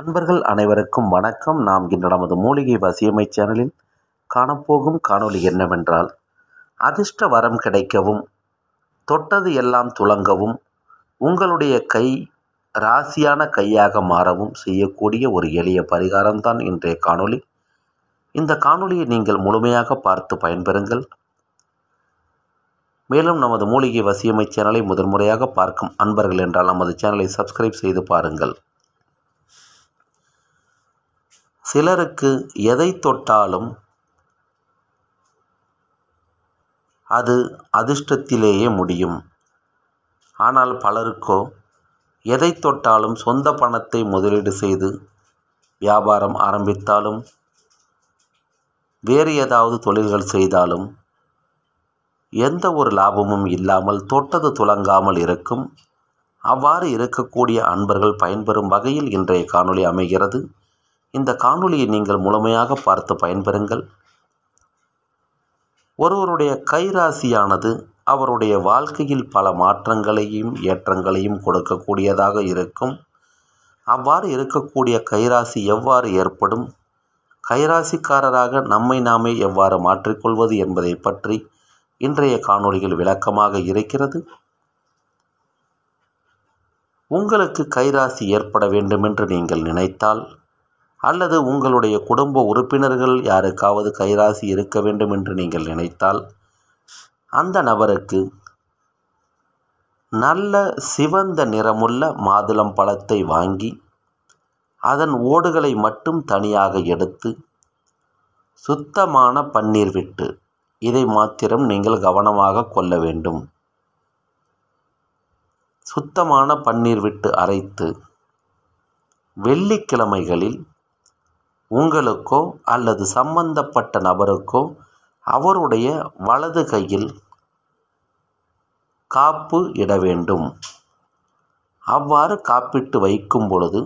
அன்பர்கள் அனைவருக்கும் வணக்கம் நாம் இன்று நமது மூலிகை வசியமை சேனலில் காணப்போகும் காணொலி என்னவென்றால் அதிர்ஷ்ட வரம் கிடைக்கவும் தொட்டது எல்லாம் துளங்கவும் உங்களுடைய கை ராசியான கையாக மாறவும் செய்யக்கூடிய ஒரு எளிய பரிகாரம்தான் இன்றைய காணொளி இந்த காணொலியை நீங்கள் முழுமையாக பார்த்து பயன்பெறுங்கள் மேலும் நமது மூலிகை வசியமை சேனலை முதன்முறையாக பார்க்கும் அன்பர்கள் என்றால் நமது சேனலை சப்ஸ்கிரைப் செய்து பாருங்கள் சிலருக்கு எதை தொட்டாலும் அது அதிர்ஷ்டத்திலேயே முடியும் ஆனால் பலருக்கோ எதை தொட்டாலும் சொந்த பணத்தை முதலீடு செய்து வியாபாரம் ஆரம்பித்தாலும் வேறு ஏதாவது தொழில்கள் செய்தாலும் எந்த ஒரு லாபமும் இல்லாமல் தொட்டது துலங்காமல் இருக்கும் அவ்வாறு இருக்கக்கூடிய அன்பர்கள் பயன்பெறும் வகையில் இன்றைய காணொளி அமைகிறது இந்த காணொலியை நீங்கள் முழுமையாக பார்த்து பயன்பெறுங்கள் ஒருவருடைய கைராசியானது அவருடைய வாழ்க்கையில் பல மாற்றங்களையும் ஏற்றங்களையும் கொடுக்கக்கூடியதாக இருக்கும் அவ்வாறு இருக்கக்கூடிய கைராசி எவ்வாறு ஏற்படும் கைராசிக்காரராக நம்மை நாமே எவ்வாறு மாற்றிக்கொள்வது என்பதை பற்றி இன்றைய காணொளியில் விளக்கமாக இருக்கிறது உங்களுக்கு கைராசி ஏற்பட வேண்டுமென்று நீங்கள் நினைத்தால் அல்லது உங்களுடைய குடும்ப உறுப்பினர்கள் யாருக்காவது கைராசி இருக்க வேண்டும் என்று நீங்கள் நினைத்தால் அந்த நபருக்கு நல்ல சிவந்த நிறமுள்ள மாதுளம் பழத்தை வாங்கி அதன் ஓடுகளை மட்டும் தனியாக எடுத்து சுத்தமான பன்னீர் விட்டு இதை மாத்திரம் நீங்கள் கவனமாக கொள்ள வேண்டும் சுத்தமான பன்னீர் விட்டு அரைத்து வெள்ளிக்கிழமைகளில் உங்களுக்கோ அல்லது சம்பந்தப்பட்ட நபருக்கோ அவருடைய வலது கையில் காப்பு இட வேண்டும் அவ்வாறு காப்பிட்டு வைக்கும் பொழுது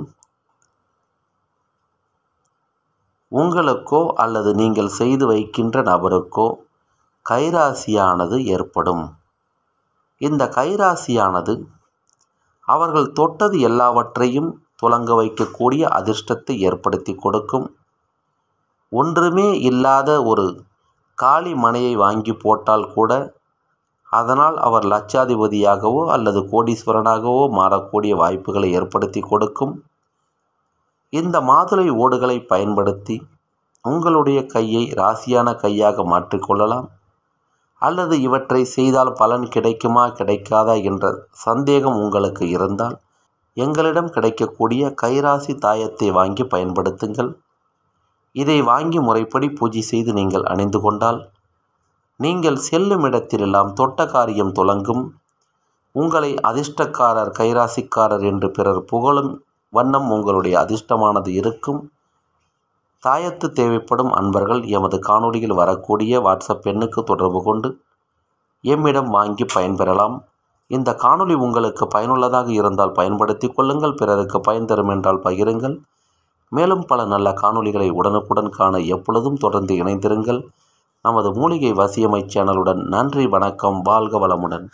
உங்களுக்கோ அல்லது நீங்கள் செய்து வைக்கின்ற நபருக்கோ கைராசியானது ஏற்படும் இந்த கைராசியானது அவர்கள் தொட்டது எல்லாவற்றையும் துலங்க வைக்கக்கூடிய அதிர்ஷ்டத்தை ஏற்படுத்தி கொடுக்கும் ஒன்றுமே இல்லாத ஒரு காளி மனையை வாங்கி போட்டால் கூட அதனால் அவர் லட்சாதிபதியாகவோ அல்லது கோடீஸ்வரனாகவோ மாறக்கூடிய வாய்ப்புகளை ஏற்படுத்தி கொடுக்கும் இந்த மாதுளை ஓடுகளை பயன்படுத்தி உங்களுடைய கையை ராசியான கையாக மாற்றிக்கொள்ளலாம் அல்லது இவற்றை செய்தால் பலன் கிடைக்குமா கிடைக்காதா என்ற சந்தேகம் உங்களுக்கு இருந்தால் எங்களிடம் கிடைக்கக்கூடிய கைராசி தாயத்தை வாங்கி பயன்படுத்துங்கள் இதை வாங்கி முறைப்படி பூஜை செய்து நீங்கள் அணிந்து கொண்டால் நீங்கள் செல்லும் இடத்திலெல்லாம் தொட்ட காரியம் துலங்கும் உங்களை அதிர்ஷ்டக்காரர் கைராசிக்காரர் என்று பிறர் புகழும் வண்ணம் உங்களுடைய அதிர்ஷ்டமானது இருக்கும் தாயத்து தேவைப்படும் அன்பர்கள் எமது காணொலியில் வரக்கூடிய வாட்ஸ்அப் எண்ணுக்கு தொடர்பு கொண்டு எம்மிடம் வாங்கி பயன்பெறலாம் இந்த காணொளி உங்களுக்கு பயனுள்ளதாக இருந்தால் பயன்படுத்தி கொள்ளுங்கள் பிறருக்கு பயன் தரும் என்றால் பகிருங்கள் மேலும் பல நல்ல காணொளிகளை உடனுக்குடன் காண எப்பொழுதும் தொடர்ந்து இணைந்திருங்கள் நமது மூலிகை வசியமை சேனலுடன் நன்றி வணக்கம் வாழ்க வளமுடன்